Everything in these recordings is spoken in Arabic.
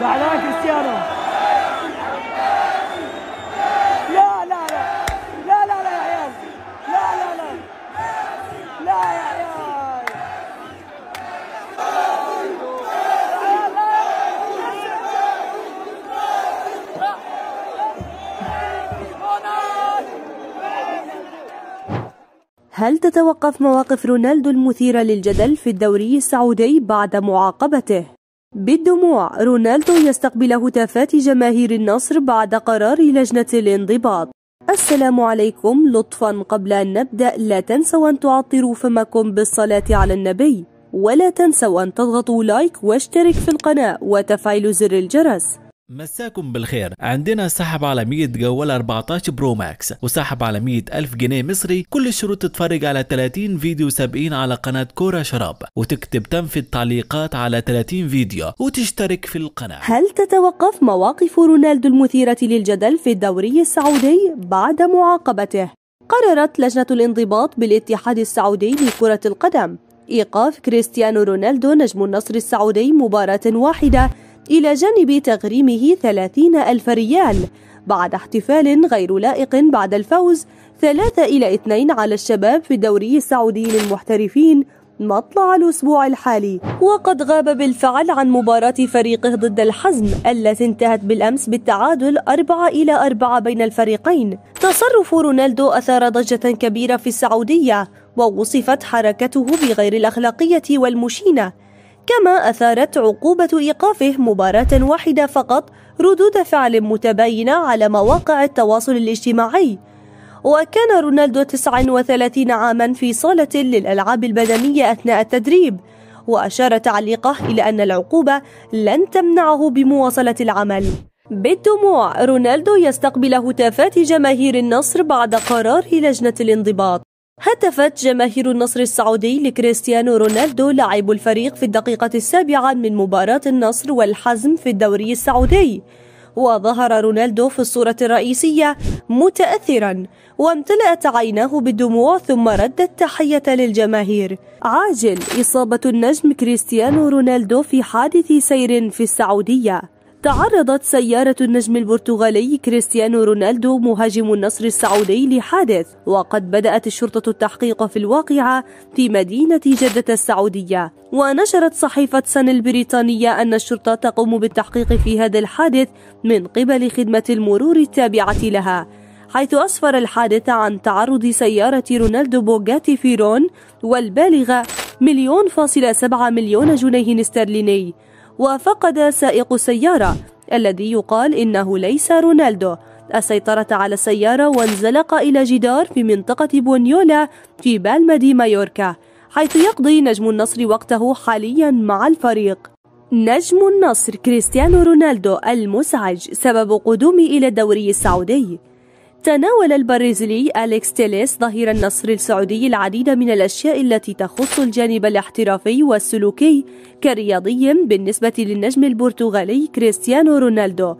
زعلان كريستيانو لا لا لا لا لا لا يا عيال لا لا لا لا يا عيال هل تتوقف مواقف رونالدو المثيرة للجدل في الدوري السعودي بعد معاقبته؟ بالدموع رونالدو يستقبل هتافات جماهير النصر بعد قرار لجنة الانضباط السلام عليكم لطفا قبل أن نبدأ لا تنسوا أن تعطروا فمكم بالصلاة على النبي ولا تنسوا أن تضغطوا لايك واشترك في القناة وتفعيل زر الجرس مساكم بالخير عندنا سحب على 100 جوال 14 برو ماكس وسحب على 100 ألف جنيه مصري كل الشروط تتفرج على 30 فيديو سابقين على قناة كورة شراب وتكتب تم في التعليقات على 30 فيديو وتشترك في القناة هل تتوقف مواقف رونالدو المثيرة للجدل في الدوري السعودي بعد معاقبته؟ قررت لجنة الانضباط بالاتحاد السعودي لكرة القدم إيقاف كريستيانو رونالدو نجم النصر السعودي مباراة واحدة إلى جانب تغريمه 30 ألف ريال بعد احتفال غير لائق بعد الفوز 3 إلى 2 على الشباب في الدوري السعودي للمحترفين مطلع الأسبوع الحالي وقد غاب بالفعل عن مباراة فريقه ضد الحزم التي انتهت بالأمس بالتعادل 4 إلى 4 بين الفريقين تصرف رونالدو أثار ضجة كبيرة في السعودية ووصفت حركته بغير الأخلاقية والمشينة كما أثارت عقوبة إيقافه مباراة واحدة فقط ردود فعل متباينة على مواقع التواصل الاجتماعي وكان رونالدو 39 عاما في صالة للألعاب البدنية أثناء التدريب وأشار تعليقه إلى أن العقوبة لن تمنعه بمواصلة العمل بالدموع رونالدو يستقبل هتافات جماهير النصر بعد قرار لجنة الانضباط هتفت جماهير النصر السعودي لكريستيانو رونالدو لاعب الفريق في الدقيقة السابعة من مباراة النصر والحزم في الدوري السعودي وظهر رونالدو في الصورة الرئيسية متأثرا وامتلأت عيناه بالدموع ثم رد التحية للجماهير عاجل إصابة النجم كريستيانو رونالدو في حادث سير في السعودية تعرضت سيارة النجم البرتغالي كريستيانو رونالدو مهاجم النصر السعودي لحادث وقد بدأت الشرطة التحقيق في الواقعة في مدينة جدة السعودية ونشرت صحيفة سن البريطانية أن الشرطة تقوم بالتحقيق في هذا الحادث من قبل خدمة المرور التابعة لها حيث أسفر الحادث عن تعرض سيارة رونالدو بوغاتي فيرون والبالغة مليون فاصلة سبعة مليون جنيه استرليني وفقد سائق السيارة الذي يقال إنه ليس رونالدو السيطرة على السيارة وانزلق إلى جدار في منطقة بونيولا في بالمدي مايوركا حيث يقضي نجم النصر وقته حاليا مع الفريق نجم النصر كريستيانو رونالدو المزعج سبب قدومي إلى الدوري السعودي تناول البرازيلي أليكس تيليس ظهير النصر السعودي العديد من الأشياء التي تخص الجانب الاحترافي والسلوكي كرياضي بالنسبة للنجم البرتغالي كريستيانو رونالدو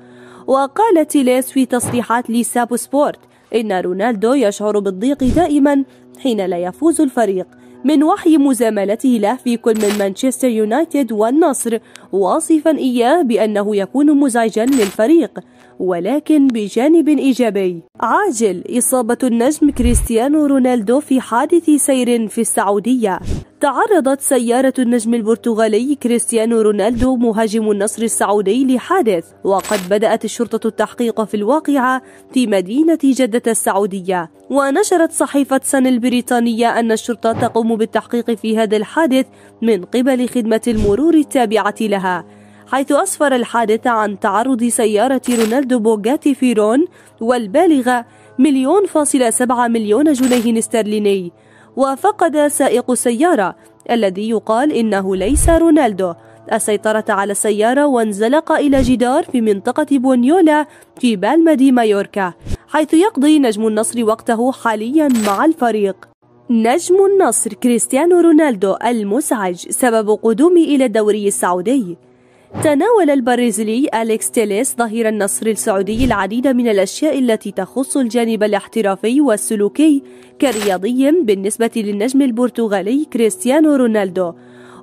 وقال تيليس في تصريحات لسابو سبورت إن رونالدو يشعر بالضيق دائما حين لا يفوز الفريق من وحي مزاملته له في كل من مانشستر يونايتد والنصر واصفا إياه بأنه يكون مزعجا للفريق ولكن بجانب إيجابي عاجل إصابة النجم كريستيانو رونالدو في حادث سير في السعودية تعرضت سيارة النجم البرتغالي كريستيانو رونالدو مهاجم النصر السعودي لحادث وقد بدأت الشرطة التحقيق في الواقعة في مدينة جدة السعودية ونشرت صحيفة سن البريطانية أن الشرطة تقوم بالتحقيق في هذا الحادث من قبل خدمة المرور التابعة لها لها حيث أسفر الحادث عن تعرض سيارة رونالدو بوغاتي فيرون والبالغة مليون فاصلة سبعة مليون جنيه استرليني وفقد سائق السيارة الذي يقال إنه ليس رونالدو السيطرة على السيارة وانزلق إلى جدار في منطقة بونيولا في بالمدي مايوركا حيث يقضي نجم النصر وقته حاليا مع الفريق نجم النصر كريستيانو رونالدو المزعج سبب قدومه إلى الدوري السعودي تناول البرازيلي أليكس تيليس ظهير النصر السعودي العديد من الأشياء التي تخص الجانب الاحترافي والسلوكي كرياضي بالنسبة للنجم البرتغالي كريستيانو رونالدو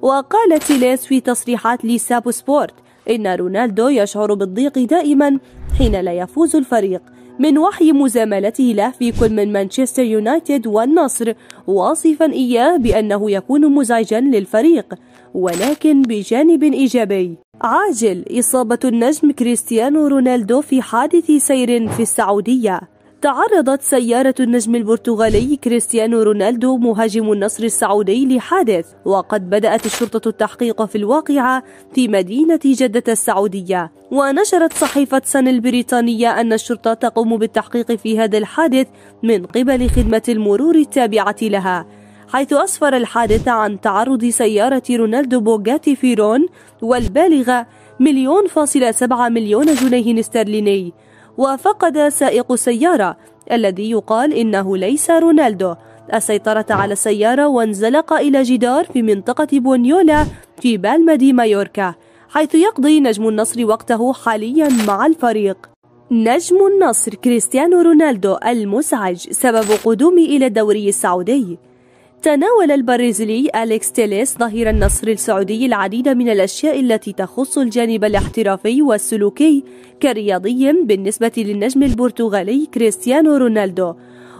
وقال تيليس في تصريحات لسابو سبورت إن رونالدو يشعر بالضيق دائما حين لا يفوز الفريق من وحي مزاملته له في كل من مانشستر يونايتد والنصر واصفا إياه بأنه يكون مزعجا للفريق ولكن بجانب إيجابي عاجل إصابة النجم كريستيانو رونالدو في حادث سير في السعودية تعرضت سيارة النجم البرتغالي كريستيانو رونالدو مهاجم النصر السعودي لحادث وقد بدأت الشرطة التحقيق في الواقعة في مدينة جدة السعودية ونشرت صحيفة سن البريطانية أن الشرطة تقوم بالتحقيق في هذا الحادث من قبل خدمة المرور التابعة لها حيث أسفر الحادث عن تعرض سيارة رونالدو بوغاتي فيرون والبالغة مليون فاصلة سبعة مليون جنيه استرليني وفقد سائق السيارة الذي يقال إنه ليس رونالدو السيطرة على السيارة وانزلق إلى جدار في منطقة بونيولا في بالمدي مايوركا حيث يقضي نجم النصر وقته حاليا مع الفريق نجم النصر كريستيانو رونالدو المزعج سبب قدومي إلى الدوري السعودي تناول البرازيلي أليكس تيليس ظهير النصر السعودي العديد من الأشياء التي تخص الجانب الاحترافي والسلوكي كرياضي بالنسبة للنجم البرتغالي كريستيانو رونالدو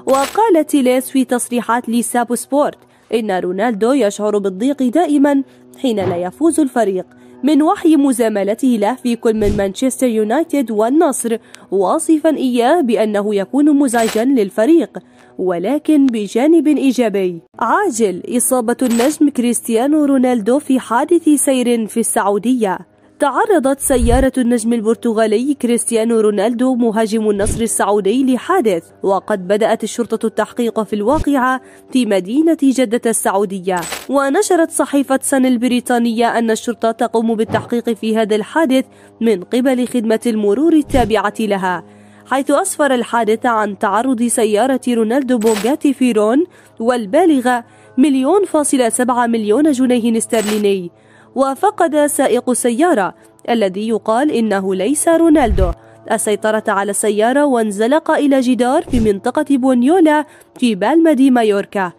وقال تيليس في تصريحات لسابو سبورت إن رونالدو يشعر بالضيق دائما حين لا يفوز الفريق من وحي مزاملته له في كل من مانشستر يونايتد والنصر واصفا إياه بأنه يكون مزعجا للفريق ولكن بجانب إيجابي عاجل إصابة النجم كريستيانو رونالدو في حادث سير في السعودية تعرضت سيارة النجم البرتغالي كريستيانو رونالدو مهاجم النصر السعودي لحادث وقد بدأت الشرطة التحقيق في الواقعة في مدينة جدة السعودية ونشرت صحيفة سن البريطانية أن الشرطة تقوم بالتحقيق في هذا الحادث من قبل خدمة المرور التابعة لها حيث أسفر الحادث عن تعرض سيارة رونالدو بوغاتي فيرون والبالغة مليون فاصلة سبعة مليون جنيه استرليني وفقد سائق السيارة الذي يقال إنه ليس رونالدو السيطرة على السيارة وانزلق إلى جدار في منطقة بونيولا في بالمدي مايوركا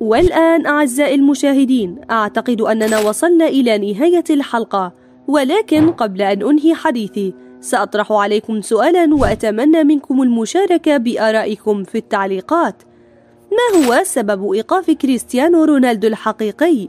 والآن أعزائي المشاهدين أعتقد أننا وصلنا إلى نهاية الحلقة ولكن قبل أن أنهي حديثي سأطرح عليكم سؤالا وأتمنى منكم المشاركة بآرائكم في التعليقات ما هو سبب إيقاف كريستيانو رونالدو الحقيقي؟